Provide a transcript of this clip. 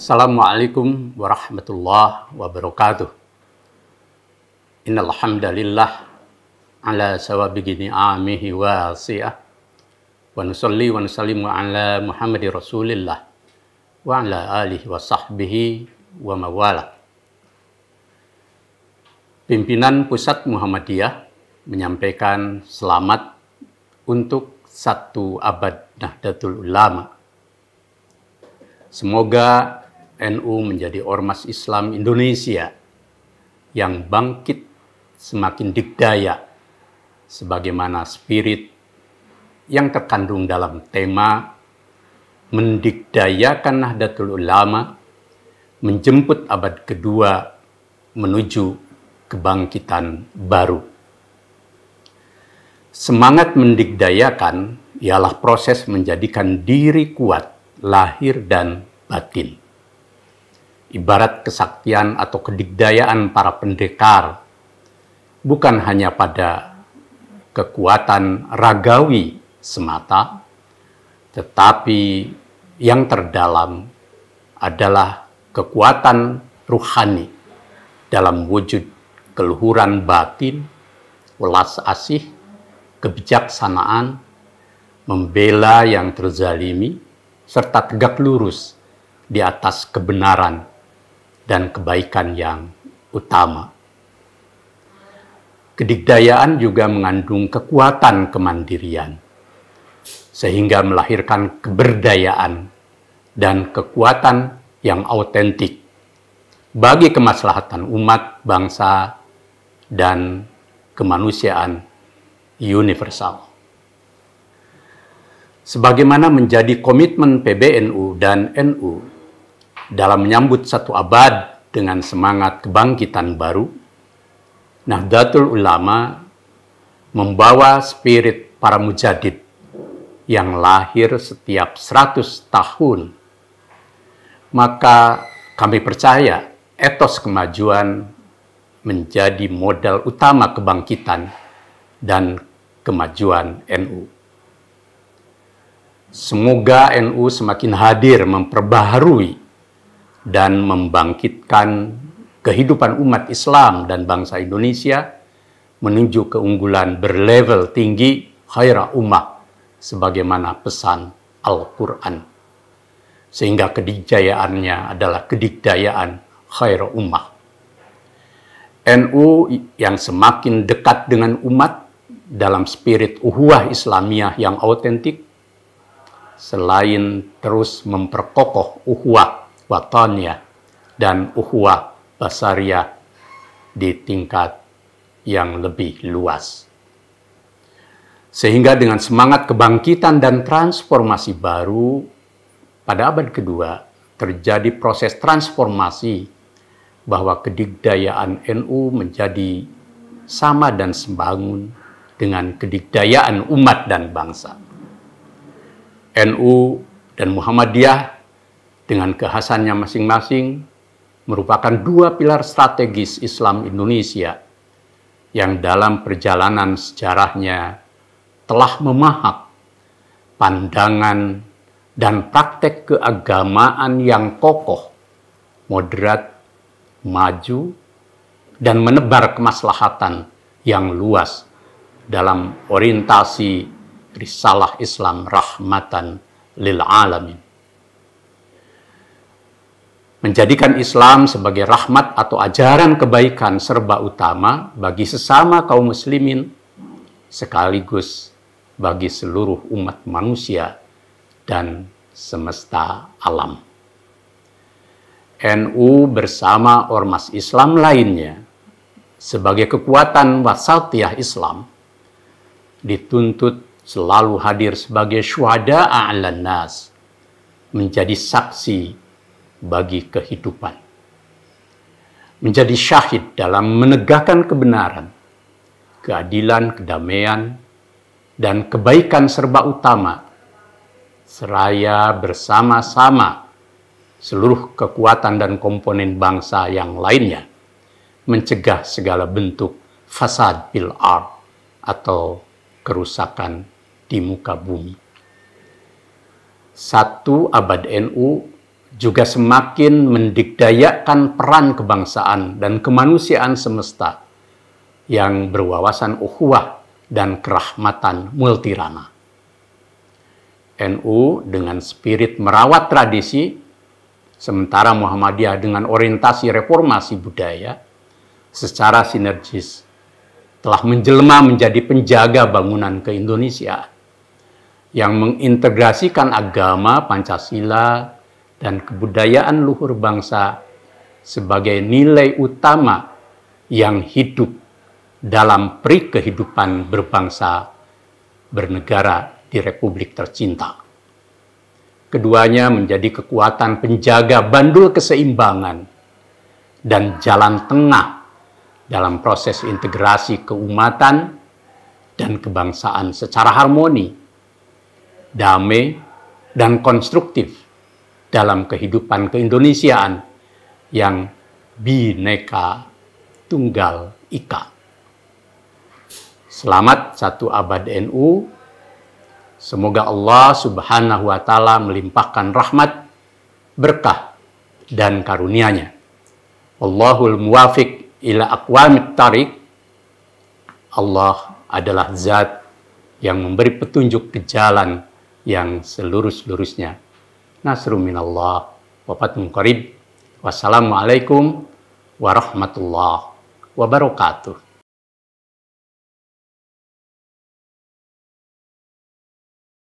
Assalamualaikum warahmatullahi wabarakatuh. Innal ala ala sawabi wa si'ah. wa nusalli wa nusallimu ala Muhammadi Rasulillah wa ala alihi wa sahbihi wa mawala. Pimpinan Pusat Muhammadiyah menyampaikan selamat untuk satu abad Nahdlatul Ulama. Semoga NU menjadi Ormas Islam Indonesia yang bangkit semakin dikdaya sebagaimana spirit yang terkandung dalam tema mendikdayakan Nahdlatul Ulama menjemput abad kedua menuju kebangkitan baru. Semangat mendikdayakan ialah proses menjadikan diri kuat lahir dan batin ibarat kesaktian atau kedikdayaan para pendekar, bukan hanya pada kekuatan ragawi semata, tetapi yang terdalam adalah kekuatan ruhani dalam wujud keluhuran batin, welas asih, kebijaksanaan, membela yang terzalimi, serta tegak lurus di atas kebenaran dan kebaikan yang utama. Kedikdayaan juga mengandung kekuatan kemandirian, sehingga melahirkan keberdayaan dan kekuatan yang autentik bagi kemaslahatan umat, bangsa, dan kemanusiaan universal. Sebagaimana menjadi komitmen PBNU dan NU dalam menyambut satu abad dengan semangat kebangkitan baru, Nahdlatul Ulama membawa spirit para mujadid yang lahir setiap 100 tahun. Maka kami percaya etos kemajuan menjadi modal utama kebangkitan dan kemajuan NU. Semoga NU semakin hadir memperbaharui dan membangkitkan kehidupan umat Islam dan bangsa Indonesia menuju keunggulan berlevel tinggi khaira ummah sebagaimana pesan Al-Quran. Sehingga kedikjayaannya adalah kedikdayaan khaira ummah. NU yang semakin dekat dengan umat dalam spirit uhuah Islamiyah yang autentik, selain terus memperkokoh uhuah watannya dan ukhuwah Basaria di tingkat yang lebih luas. Sehingga dengan semangat kebangkitan dan transformasi baru pada abad kedua terjadi proses transformasi bahwa kedikdayaan NU menjadi sama dan sembangun dengan kedikdayaan umat dan bangsa. NU dan Muhammadiyah dengan kehasannya masing-masing merupakan dua pilar strategis Islam Indonesia yang dalam perjalanan sejarahnya telah memahat pandangan dan praktek keagamaan yang kokoh, moderat, maju, dan menebar kemaslahatan yang luas dalam orientasi risalah Islam rahmatan lil alamin menjadikan Islam sebagai rahmat atau ajaran kebaikan serba utama bagi sesama kaum muslimin sekaligus bagi seluruh umat manusia dan semesta alam. NU bersama ormas Islam lainnya sebagai kekuatan wasatiyah Islam dituntut selalu hadir sebagai syuhada a'lan nas menjadi saksi bagi kehidupan. Menjadi syahid dalam menegakkan kebenaran, keadilan, kedamaian, dan kebaikan serba utama, seraya bersama-sama seluruh kekuatan dan komponen bangsa yang lainnya, mencegah segala bentuk fasad bil ar atau kerusakan di muka bumi. Satu abad NU juga semakin mendikdayakan peran kebangsaan dan kemanusiaan semesta yang berwawasan ukhuwah dan kerahmatan multirama. NU dengan spirit merawat tradisi, sementara Muhammadiyah dengan orientasi reformasi budaya, secara sinergis telah menjelma menjadi penjaga bangunan ke Indonesia yang mengintegrasikan agama Pancasila, dan kebudayaan luhur bangsa sebagai nilai utama yang hidup dalam peri kehidupan berbangsa bernegara di Republik tercinta. Keduanya menjadi kekuatan penjaga bandul keseimbangan dan jalan tengah dalam proses integrasi keumatan dan kebangsaan secara harmoni, damai, dan konstruktif dalam kehidupan keindonesiaan yang bineka tunggal ika. Selamat satu abad NU. Semoga Allah Subhanahu wa taala melimpahkan rahmat, berkah dan karuniaNya Allahul muwafiq ila akwamit tarik. Allah adalah zat yang memberi petunjuk ke jalan yang selurus-lurusnya nasru minallah wa fatun qarib. Wassalamualaikum warahmatullahi wabarakatuh.